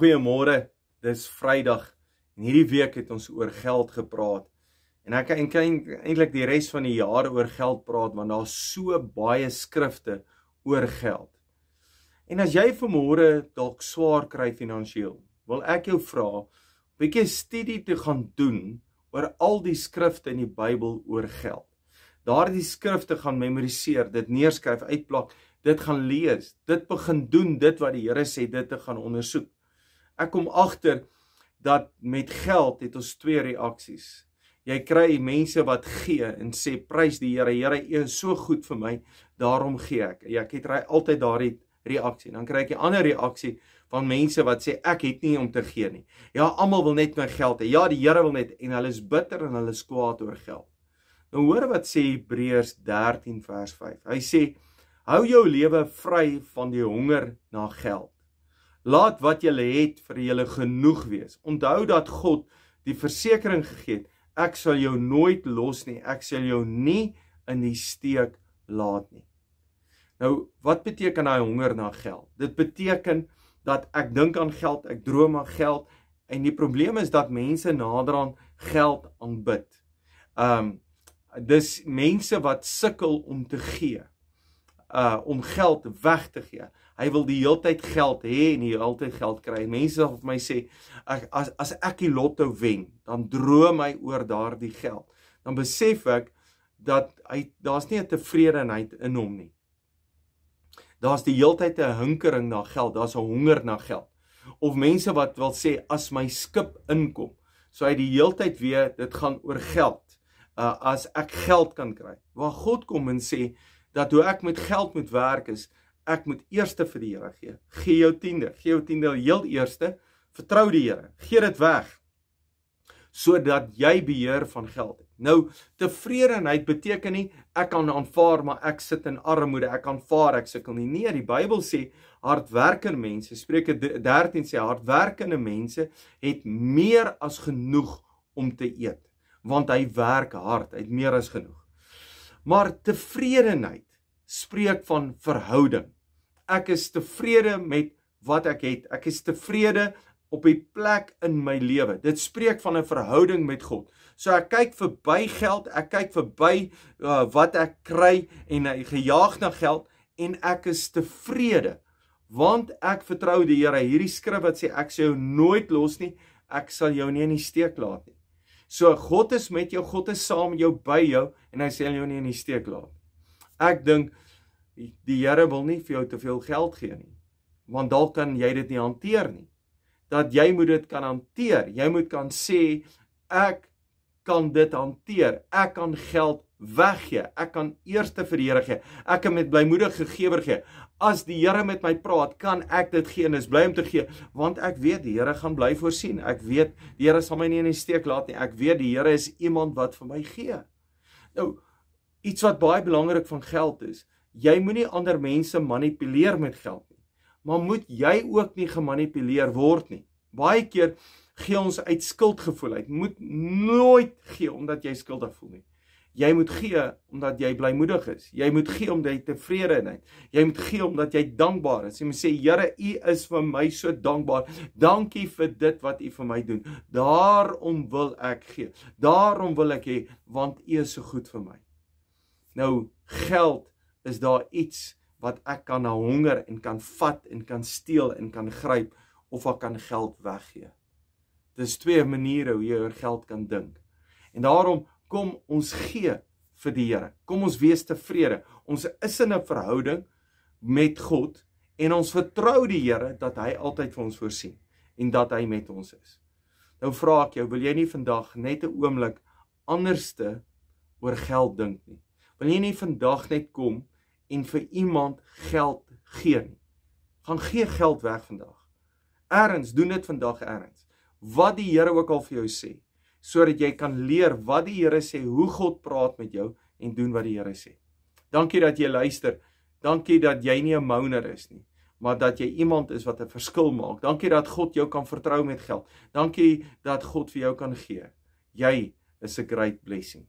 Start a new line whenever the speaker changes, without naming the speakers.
Goeiemôre. Dis Vrydag en hierdie week het ons oor geld gepraat. En ek en kan eintlik die res van die jaar oor geld praat want daar's so baie skrifte oor geld. En as jy vanmôre dalk swaar kry finansiëel, wil ek jou vra 'n bietjie studie te gaan doen oor al die skrifte in die Bybel oor geld. Daardie skrifte gaan memoriseer, dit neerskryf, uitplak, dit gaan lees, dit begin doen dit wat die Here sê dit te gaan ondersoek. Ek kom agter dat met geld het ons twee reaksies. Jy kry mense wat gee en sê prys die Here, Here, U is so goed vir my, daarom gee ek. Ja, ek het ry altyd daardie reaksie. Dan kry ek 'n ander reaksie van mense wat sê ek het nie om te gee nie. Ja, almal wil net my geld hê. Ja, die Here wil net en hulle is bitter en hulle is kwaad oor geld. Nou hoor wat sê Hebreërs 13 vers 5. Hy sê hou jou lewe vry van die honger na geld. Laat wat jy het vir julle genoeg wees. Onthou dat God die versekering gegee het, ek sal jou nooit los nie. Ek sal jou nie in die steek laat nie. Nou, wat beteken daai honger na geld? Dit beteken dat ek dink aan geld, ek droom aan geld en die probleem is dat mense nader aan geld aanbid. Um dis mense wat sukkel om te gee uh om geld weg te gee. Hy wil die heeltyd geld hê en hy altyd geld kry. Mense sal vir my sê ek as as ek die lotto wen, dan droom hy oor daardie geld. Dan besef ek dat hy daar's nie 'n tevredenheid in hom nie. Daar's die heeltyd 'n hinkering na geld, daar's 'n honger na geld. Of mense wat wil sê as my skip inkom, so hy die heeltyd weer dit gaan oor geld. Uh as ek geld kan kry. Waar God kom en sê dat hoe ek met geld moet werk is ek moet eerste vir die Here gee. Gee jou tiende, gee jou tiende heel eerste, vertrou die Here. Gee dit weg sodat jy beheer van geld het. Nou tevredeheid beteken nie ek kan aanvaar maar ek sit in armoede, ek aanvaar ek sukkel nie. Nee, die Bybel sê hardwerkende mense, Spreuke 13 sê hardwerkende mense het meer as genoeg om te eet, want hy werk hard, hy het meer as genoeg. Maar tevredenheid spreek van verhouding. Ek is tevrede met wat ek het. Ek is tevrede op die plek in my lewe. Dit spreek van 'n verhouding met God. So ek kyk verby geld, ek kyk verby uh, wat ek kry en hy gejaag na geld en ek is tevrede want ek vertrou die Here. Hierdie skrif wat sê ek sal jou nooit los nie, ek sal jou nie in die steek laat nie. So God is met jou, God is saam jou by jou en hy sê jy nie in die steek laat. Ek dink die Here wil nie vir jou te veel geld gee nie. Want dalk kan jy dit nie hanteer nie. Dat jy moet dit kan hanteer. Jy moet kan sê ek kan dit hanteer. Ek kan geld weggee. Ek kan eerste vir die Here gee. Ek kan met blymoedige gewer gee. As die Here met my praat, kan ek dit gee en is bly om te gee, want ek weet die Here gaan bly voorsien. Ek weet die Here sal my nie in die steek laat nie. Ek weet die Here is iemand wat vir my gee. Nou, iets wat baie belangrik van geld is, jy moenie ander mense manipuleer met geld nie. Maar moet jy ook nie gemanipuleer word nie. Baie keer gee ons uit skuldgevoel uit. Moet nooit gee omdat jy skuldig voel nie. Jy moet gee omdat jy blymoedig is. Jy moet gee omdat jy tevrede is. Jy moet gee omdat jy dankbaar is. Jy moet sê Here, U is vir my so dankbaar. Dankie vir dit wat U vir my doen. Daarom wil ek gee. Daarom wil ek hê want U is so goed vir my. Nou geld is daar iets wat ek kan na honger en kan vat en kan steel en kan gryp of ek kan geld weggee. Dis twee maniere hoe jy oor geld kan dink. En daarom kom ons gee vir die Here. Kom ons wees tevrede. Ons is in 'n verhouding met God en ons vertrou die Here dat hy altyd vir ons voorsien en dat hy met ons is. Nou vra ek jou, wil jy nie vandag net 'n oomblik anderste oor geld dink nie? Wil jy nie vandag net kom en vir iemand geld gee nie? Gaan gee geld weg vandag. Erns, doen dit vandag erns. Wat die Here ook al vir jou sê, sodat jy kan leer wat die Here sê, hoe God praat met jou en doen wat die Here sê. Dankie dat jy luister. Dankie dat jy nie 'n mouner is nie, maar dat jy iemand is wat 'n verskil maak. Dankie dat God jou kan vertrou met geld. Dankie dat God vir jou kan gee. Jy is 'n great blessing.